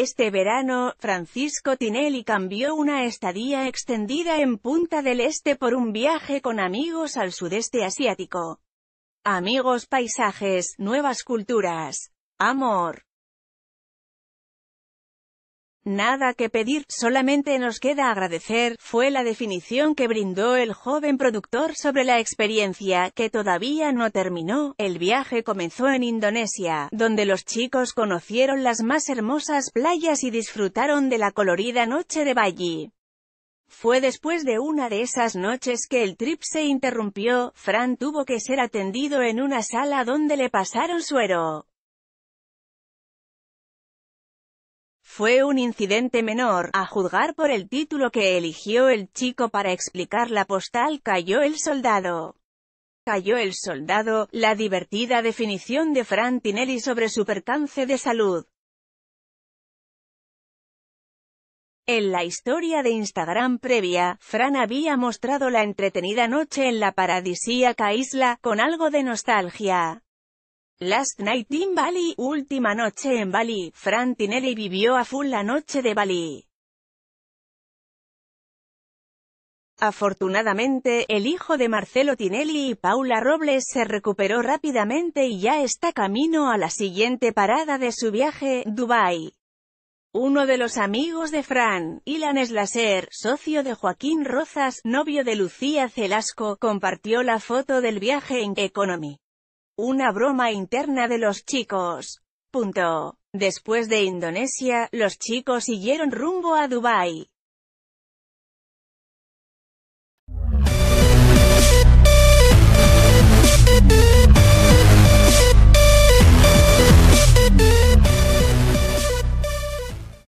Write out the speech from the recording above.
este verano, Francisco Tinelli cambió una estadía extendida en Punta del Este por un viaje con amigos al sudeste asiático. Amigos paisajes, nuevas culturas, amor, Nada que pedir, solamente nos queda agradecer, fue la definición que brindó el joven productor sobre la experiencia, que todavía no terminó. El viaje comenzó en Indonesia, donde los chicos conocieron las más hermosas playas y disfrutaron de la colorida noche de Bali. Fue después de una de esas noches que el trip se interrumpió, Fran tuvo que ser atendido en una sala donde le pasaron suero. fue un incidente menor, a juzgar por el título que eligió el chico para explicar la postal cayó el soldado. Cayó el soldado, la divertida definición de Fran Tinelli sobre su percance de salud. En la historia de Instagram previa, Fran había mostrado la entretenida noche en la paradisíaca isla, con algo de nostalgia. Last Night in Bali, última noche en Bali, Fran Tinelli vivió a full la noche de Bali. Afortunadamente, el hijo de Marcelo Tinelli y Paula Robles se recuperó rápidamente y ya está camino a la siguiente parada de su viaje, Dubai. Uno de los amigos de Fran, Ilan Slaser, socio de Joaquín Rozas, novio de Lucía Celasco, compartió la foto del viaje en Economy. Una broma interna de los chicos. Punto. Después de Indonesia, los chicos siguieron rumbo a Dubái.